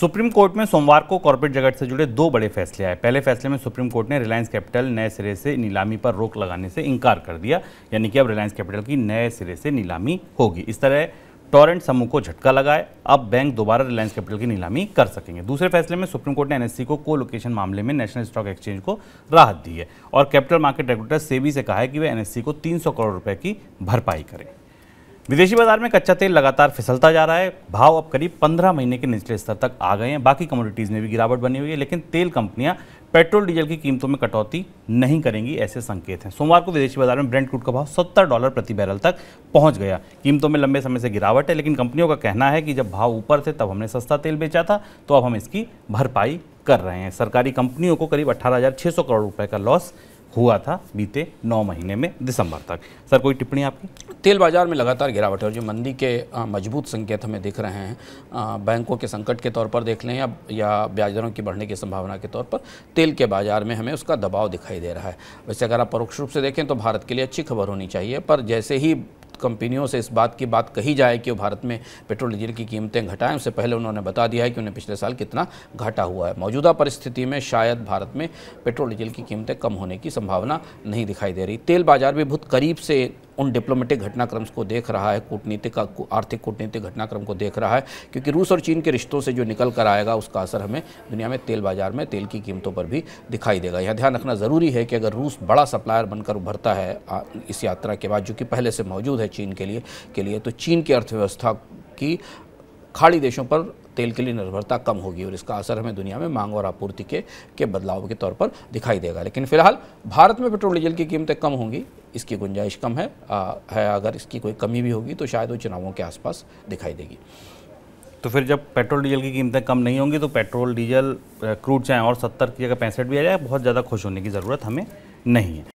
supreme court में सोमवार को कॉरपोरेट जगत से जुड़े दो बड़े फैसले आए पहले फैसले में सुप्रीम कोर्ट ने रिलायंस कैपिटल नए सिरे से नीलामी पर रोक लगाने से इनकार कर दिया यानी कि अब रिलायंस कैपिटल की नए सिरे से नीलामी होगी इस तरह टॉरेंट समूह को झटका लगाए अब बैंक दोबारा रिलायंस कैपिटल की नीलामी कर सकेंगे दूसरे फैसले में सुप्रीम कोर्ट ने एनएससी को को लोकेशन मामले में नेशनल स्टॉक एक्सचेंज को राहत दी है और कैपिटल मार्केट रेगुलेटर सेबी से कहा है कि वे एनएससी को 300 करोड़ रुपए की भरपाई करें विदेशी बाजार में कच्चा तेल लगातार फिसलता जा रहा है भाव अब करीब 15 महीने के निचले स्तर तक आ गए हैं बाकी कमोडिटीज़ में भी गिरावट बनी हुई है लेकिन तेल कंपनियां पेट्रोल डीजल की कीमतों में कटौती नहीं करेंगी ऐसे संकेत हैं सोमवार को विदेशी बाजार में ब्रेंड क्रूड का भाव 70 डॉलर प्रति बैरल तक पहुंच गया कीमतों में लंबे समय से गिरावट है लेकिन कंपनियों का कहना है कि जब भाव ऊपर थे तब हमने सस्ता तेल बेचा था तो अब हम इसकी भरपाई कर रहे हैं सरकारी कंपनियों को करीब अट्ठारह करोड़ रुपये का लॉस हुआ था बीते नौ महीने में दिसंबर तक सर कोई टिप्पणी आपकी तेल बाजार में लगातार गिरावट है और जो मंदी के मजबूत संकेत हमें दिख रहे हैं बैंकों के संकट के तौर पर देख लें या या ब्याज दरों की बढ़ने की संभावना के तौर पर तेल के बाजार में हमें उसका दबाव दिखाई दे रहा है वैसे अगर आप परोक्ष रूप से देखें तो भारत के लिए अच्छी खबर होनी चाहिए पर जैसे ही कंपनियों से इस बात की बात कही जाए कि भारत में पेट्रोल डीजल की कीमतें घटाएं उससे पहले उन्होंने बता दिया है कि उन्हें पिछले साल कितना घाटा हुआ है मौजूदा परिस्थिति में शायद भारत में पेट्रोल डीजल की कीमतें कम होने की संभावना नहीं दिखाई दे रही तेल बाजार भी बहुत करीब से उन डिप्लोमेटिक घटनाक्रम्स को देख रहा है कूटनीतिक आर्थिक कूटनीतिक घटनाक्रम को देख रहा है क्योंकि रूस और चीन के रिश्तों से जो निकल कर आएगा उसका असर हमें दुनिया में तेल बाजार में तेल की कीमतों पर भी दिखाई देगा यह ध्यान रखना ज़रूरी है कि अगर रूस बड़ा सप्लायर बनकर उभरता है इस यात्रा के बाद जो कि पहले से मौजूद है चीन के लिए के लिए तो चीन की अर्थव्यवस्था की खाड़ी देशों पर तेल के लिए निर्भरता कम होगी और इसका असर हमें दुनिया में मांग और आपूर्ति के के बदलाव के तौर पर दिखाई देगा लेकिन फिलहाल भारत में पेट्रोल डीजल की कीमतें कम होंगी इसकी गुंजाइश कम है आ, है अगर इसकी कोई कमी भी होगी तो शायद वो चुनावों के आसपास दिखाई देगी तो फिर जब पेट्रोल डीजल की कीमतें कम नहीं होंगी तो पेट्रोल डीजल क्रूड चाहे और सत्तर की जगह पैंसठ भी आ जाए बहुत ज़्यादा खुश होने की ज़रूरत हमें नहीं है